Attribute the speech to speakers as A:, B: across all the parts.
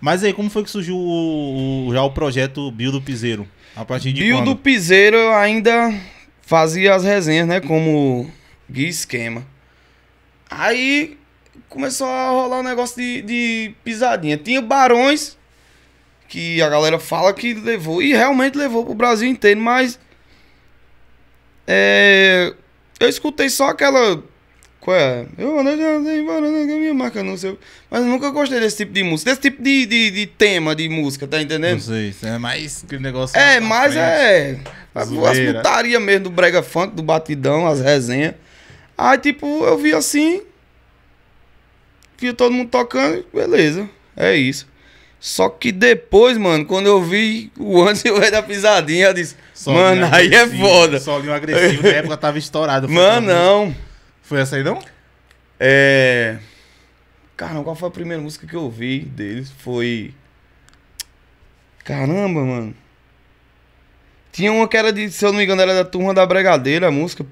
A: Mas aí, como foi que surgiu o, o, já o projeto Bio do Piseiro? A partir de Bio quando? do Piseiro eu ainda fazia as resenhas, né? Como guia esquema. Aí começou a rolar um negócio de, de pisadinha. Tinha Barões, que a galera fala que levou, e realmente levou pro Brasil inteiro, mas. É, eu escutei só aquela qual é? Eu andei, já andei embora, minha né? marca não sei. Mas eu nunca gostei desse tipo de música, desse tipo de, de, de tema de música, tá entendendo? Não sei, é mais que negócio. É, mas é. Zueira. As putarias mesmo do Brega Funk, do Batidão, as resenhas. Aí, tipo, eu vi assim. vi todo mundo tocando, beleza. É isso. Só que depois, mano, quando eu vi o antes e o da Pisadinha, eu disse, solinho mano, aí é foda. Solinho agressivo, na época tava estourado. Mano, não. Foi essa aí, não? É. Caramba, qual foi a primeira música que eu ouvi deles? Foi. Caramba, mano. Tinha uma que era de, se eu não me engano, era da turma da Bregadeira, a música.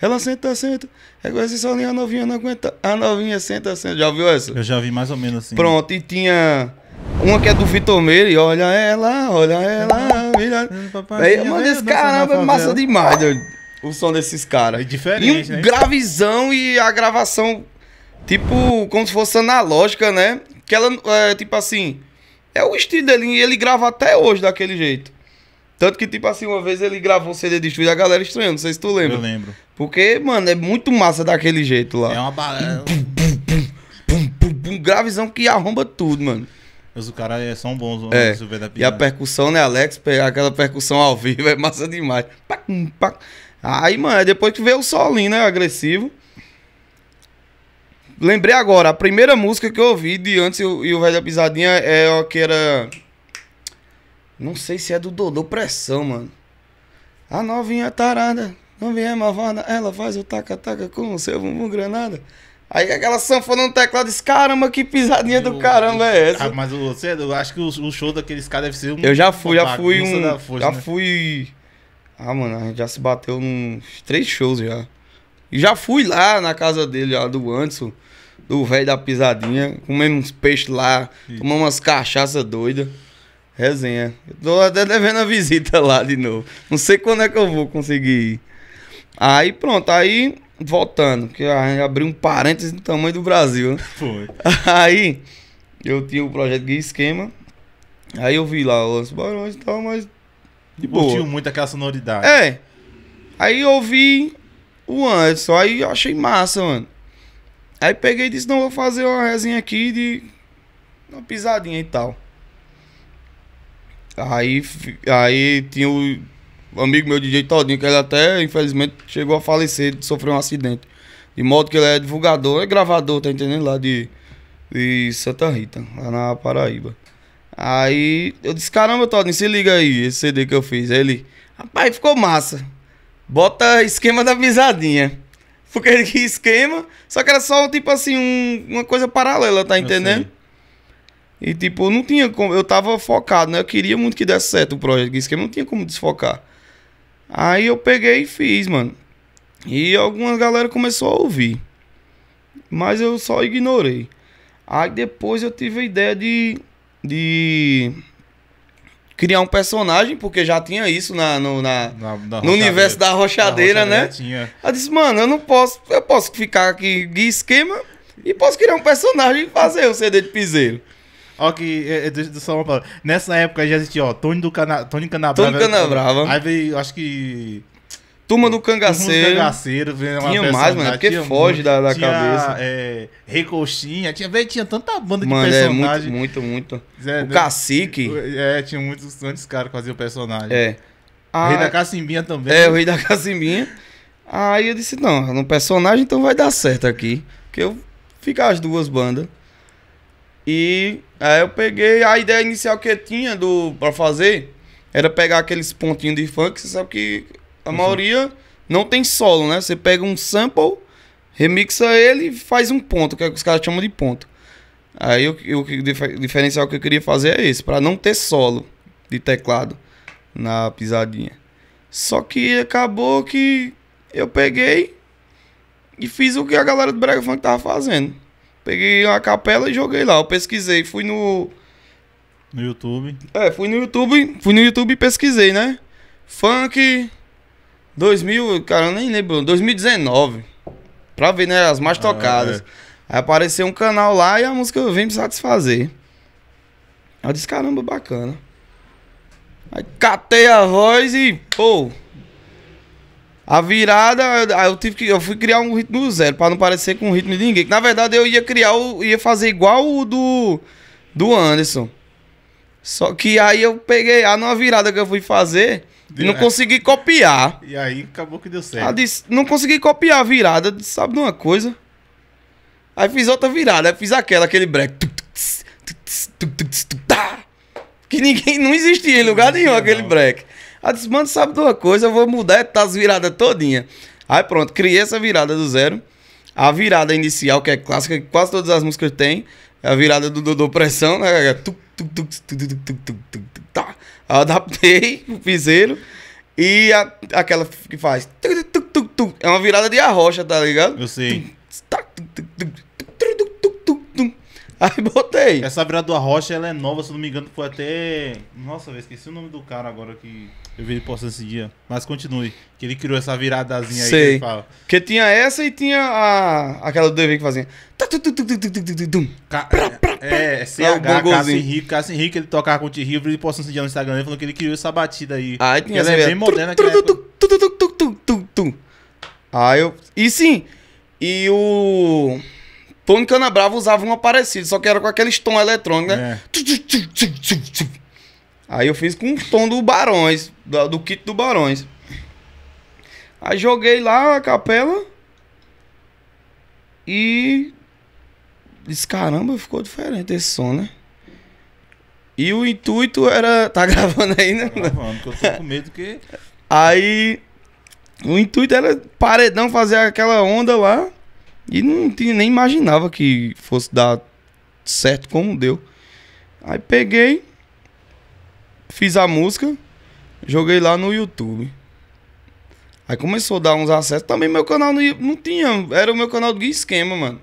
A: Ela senta, senta. É coisa assim, sozinha, a novinha não aguenta. A novinha senta, senta. Já ouviu essa? Eu já vi mais ou menos assim. Pronto, e tinha uma que é do Vitor Meire. Olha ela, olha ela. Olha... Aí, mano, esse caramba é massa demais. doido o som desses caras. É diferente. E um né? gravizão e a gravação, tipo, como se fosse analógica, né? Que ela, é, tipo assim, é o estilo dele. E ele grava até hoje daquele jeito. Tanto que, tipo assim, uma vez ele gravou um CD de estúdio e a galera estranhou, não sei se tu lembra. Eu lembro. Porque, mano, é muito massa daquele jeito lá. É uma balada. Um gravizão que arromba tudo, mano. Mas os caras é, são bons, mano. É. E a percussão, né, Alex? Aquela percussão ao vivo é massa demais. Pac, pac. Aí, mano, é depois que veio o solinho, né? Agressivo. Lembrei agora, a primeira música que eu ouvi de antes e o Velho da Pisadinha é o que era. Não sei se é do Dodô Pressão, mano. A novinha tarada, novinha malvada, ela faz o taca-taca com o seu bumbum granada. Aí aquela sanfona no teclado, disse, caramba, que pisadinha do caramba é essa? Ah,
B: mas você, eu acho que o, show daqueles caras deve ser um. Eu já fui, já fui um. Força, já né?
A: fui ah, mano, a gente já se bateu uns três shows já. E já fui lá na casa dele, lá do Anderson, do velho da pisadinha. Comemos uns peixes lá, Sim. tomamos umas cachaças doida. Resenha. Eu tô até devendo a visita lá de novo. Não sei quando é que eu vou conseguir ir. Aí pronto, aí voltando, que a gente abriu um parênteses no tamanho do Brasil. Né? Foi. Aí eu tinha o projeto Guia Esquema. Aí eu vi lá, os barões e tal, mas de boa. Curtiu muito aquela sonoridade. É. Aí eu ouvi o Anderson, aí eu achei massa, mano. Aí peguei e disse, não, vou fazer uma resinha aqui de uma pisadinha e tal. Aí, aí tinha o amigo meu DJ Todinho, que ele até, infelizmente, chegou a falecer, sofreu um acidente. De modo que ele é divulgador, é gravador, tá entendendo? Lá de, de Santa Rita, lá na Paraíba. Aí eu disse, caramba, Todinho, se liga aí, esse CD que eu fiz. Aí ele, rapaz, ficou massa. Bota esquema da visadinha. Porque que esquema, só que era só tipo assim, um, uma coisa paralela, tá entendendo? E tipo, não tinha como, eu tava focado, né? Eu queria muito que desse certo o projeto de esquema, não tinha como desfocar. Aí eu peguei e fiz, mano. E algumas galera começou a ouvir. Mas eu só ignorei. Aí depois eu tive a ideia de de criar um personagem, porque já tinha isso na, no, na, na, na no universo da rochadeira, da rochadeira né? Ela disse, mano, eu não posso, eu posso ficar aqui de esquema e posso criar um personagem e fazer o CD de piseiro. Ó, que. É, é só uma palavra. Nessa época já existia, ó, Tony
B: do Cana, Tony Canabrava. Tony Canabrava. Aí
A: veio, acho que. Turma do Cangaceiro. Turma do Cangaceiro,
B: vendo uma Tinha mais, mano, é porque tinha foge muito, da, da tinha, cabeça. É, Recostinha, tinha,
A: tinha tanta banda de mano, personagem. É, muito, muito,
B: muito. É, o né? Cacique. É, tinha muitos, grandes caras que faziam personagem. É. A... O Rei ah, da Cacimbinha também. É, o Rei da
A: Cacimbinha. Aí eu disse, não, no personagem então vai dar certo aqui. Porque eu ficar as duas bandas. E aí eu peguei a ideia inicial que eu tinha do, pra fazer era pegar aqueles pontinhos de funk, você sabe que a maioria não tem solo, né? Você pega um sample, remixa ele e faz um ponto, que é o que os caras chamam de ponto. Aí o, o diferencial que eu queria fazer é esse, para não ter solo de teclado na pisadinha. Só que acabou que eu peguei e fiz o que a galera do Brega Funk tava fazendo. Peguei uma capela e joguei lá. Eu pesquisei, fui no.
B: No YouTube.
A: É, fui no YouTube, fui no YouTube e pesquisei, né? Funk, 2000, cara, eu nem lembro. 2019. Pra ver, né? As mais ah, tocadas. Ah, é. Aí apareceu um canal lá e a música vem me satisfazer. Eu disse, caramba, bacana. Aí catei a voz e, pô. A virada, aí eu tive que. Eu fui criar um ritmo zero, pra não parecer com o ritmo de ninguém. Que, na verdade eu ia criar, ia fazer igual o do. Do Anderson. Só que aí eu peguei, a numa virada que eu fui fazer e não consegui copiar.
B: E aí acabou que deu certo. Disse,
A: não consegui copiar a virada. Disse, sabe de uma coisa? Aí fiz outra virada. fiz aquela, aquele break. Que ninguém. Não existia em lugar nenhum aquele não. break. Aí disse, mano, sabe de uma coisa? Eu vou mudar as viradas todinha. Aí pronto, criei essa virada do zero. A virada inicial, que é clássica, que quase todas as músicas têm. É a virada do Dodô Pressão, né? tuc, tuc, tuc, tuc, tuc, tuc, tuc, tuc, tuc, adaptei o piseiro e a, aquela que faz. É uma virada de arrocha, tá ligado? Eu sei.
B: Aí botei. Essa virada do arrocha ela é nova, se não me engano, foi até. Nossa, eu esqueci o nome do cara agora que. Eu vi ele postando esse dia. Mas continue. Que ele criou essa viradazinha aí. Sei. Que fala.
A: Porque tinha essa e tinha a, aquela do DV que fazia.
B: Ca... É, é, CH, Cássio Henrique. Cássio Henrique, ele tocava com o T-River e postando esse dia no Instagram. Ele falou que ele criou essa batida aí. Ah, tinha ela é bem moderna.
A: Ah, eu... E sim. E o... Tony Canabrava usava uma parecida, só que era com aqueles tom eletrônicos, né? É. Aí eu fiz com o tom do Barões, do, do kit do Barões. Aí joguei lá a capela e disse, caramba, ficou diferente esse som, né? E o intuito era. Tá gravando aí, né? Tá gravando, porque eu tô com medo que. Aí. O intuito era paredão fazer aquela onda lá. E não tinha, nem imaginava que fosse dar certo como deu. Aí peguei. Fiz a música, joguei lá no YouTube. Aí começou a dar uns acessos. Também meu canal não, não tinha. Era o meu canal do Gui Esquema, mano.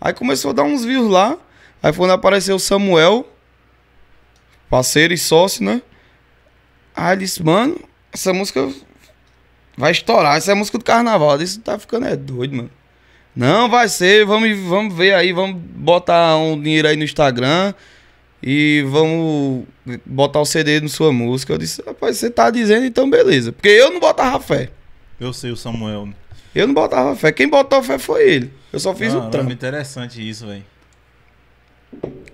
A: Aí começou a dar uns views lá. Aí foi onde apareceu o Samuel, parceiro e sócio, né? Aí disse, mano, essa música vai estourar. Essa é a música do carnaval. Eu disse, tá ficando é doido, mano. Não vai ser, vamos, vamos ver aí, vamos botar um dinheiro aí no Instagram e vamos botar o CD na sua música. Eu disse, rapaz, você tá dizendo, então beleza. Porque eu não botava fé. Eu sei o Samuel. Eu não botava fé. Quem botou fé foi ele. Eu só fiz ah, o trampo.
B: interessante isso, velho.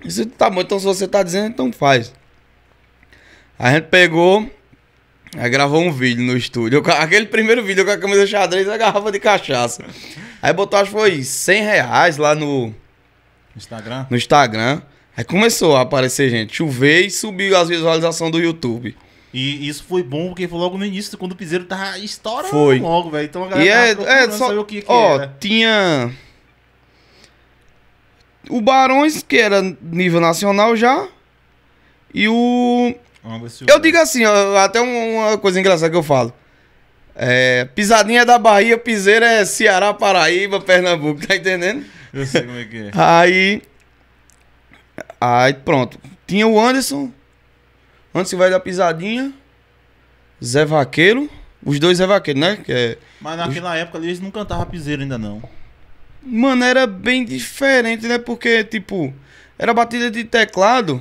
A: Isso é tá bom. Então se você tá dizendo, então faz. A gente pegou, aí gravou um vídeo no estúdio. Aquele primeiro vídeo com a camisa xadrez e a garrafa de cachaça. Aí botou, acho que foi 100 reais lá no... Instagram? No Instagram. Aí começou a aparecer gente, chover e subiu as visualizações do YouTube. E isso foi bom porque foi logo no início, quando o Piseiro tava estourando foi. logo,
B: velho. Então a galera e tava é, é, só, o que, que ó, era.
A: tinha... O Barões, que era nível nacional já, e o... Eu digo assim, ó, até uma coisa engraçada que eu falo. É, pisadinha da Bahia, piseiro é Ceará, Paraíba, Pernambuco, tá entendendo? Eu sei como é que é. Aí Aí pronto. Tinha o Anderson. Anderson vai dar pisadinha. Zé Vaqueiro. Os dois Zé Vaqueiro, né? Que é, Mas naquela os... época eles não cantavam piseiro ainda não. Mano, era bem diferente, né? Porque, tipo, era batida de teclado.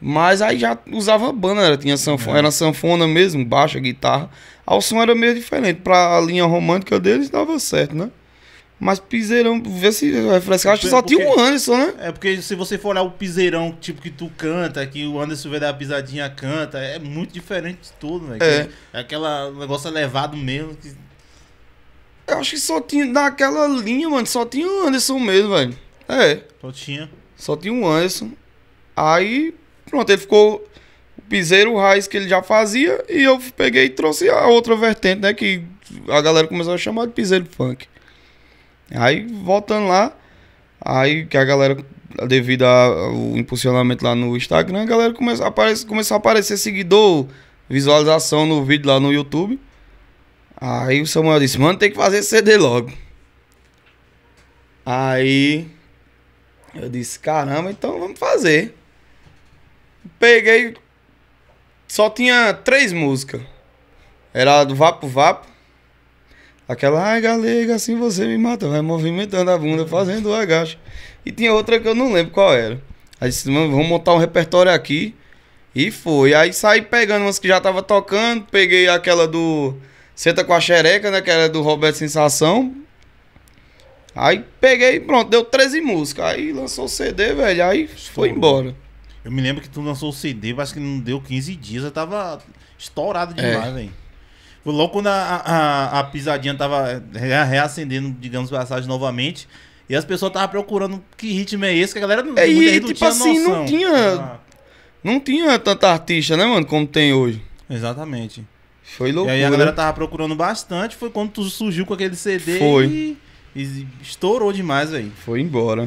A: Mas aí já usava banda, era, né? tinha sanfona, é. era sanfona mesmo, baixa, guitarra. Aí o som era meio diferente. Pra linha romântica deles dava certo, né? Mas Piseirão, vê se refrescar, acho que só tinha o Anderson, né?
B: É porque se você for olhar o Piseirão, tipo, que tu canta, que o Anderson vê a pisadinha canta, é muito diferente de tudo, né? É. é aquela negócio elevado mesmo. Que...
A: Eu acho que só tinha, naquela linha, mano, só tinha o Anderson mesmo, velho. É. Só tinha. Só tinha o Anderson. Aí, pronto, ele ficou o piseiro raiz que ele já fazia e eu peguei e trouxe a outra vertente, né? Que a galera começou a chamar de piseiro funk. Aí voltando lá, aí que a galera, devido ao impulsionamento lá no Instagram, a galera começou a aparecer, começou a aparecer seguidor, visualização no vídeo lá no YouTube. Aí o Samuel disse, mano, tem que fazer CD logo. Aí eu disse, caramba, então vamos fazer. Peguei. Só tinha três músicas. Era do Vapo Vapo. Aquela, ai galega, assim você me matou. Vai movimentando a bunda, fazendo o agacho. E tinha outra que eu não lembro qual era. Aí disse, vamos montar um repertório aqui. E foi. Aí saí pegando umas que já tava tocando. Peguei aquela do Senta com a Xereca, né? Que era do Roberto Sensação. Aí peguei, pronto, deu 13 músicas. Aí lançou o CD, velho. Aí foi embora.
B: Eu me lembro que tu lançou o CD, mas que não deu 15 dias. Eu tava estourado é. demais, é. velho. Tipo, logo quando a, a, a pisadinha tava reacendendo, digamos, passagem novamente, e as pessoas estavam procurando que ritmo é esse, que a galera não, é, e, tipo não tipo tinha assim, noção. Ah. não tinha.
A: Não tinha tanta artista, né, mano, como tem hoje. Exatamente. Foi loucura. E aí a galera
B: tava procurando
A: bastante, foi quando tu surgiu com
B: aquele CD foi. E, e estourou demais aí. Foi embora.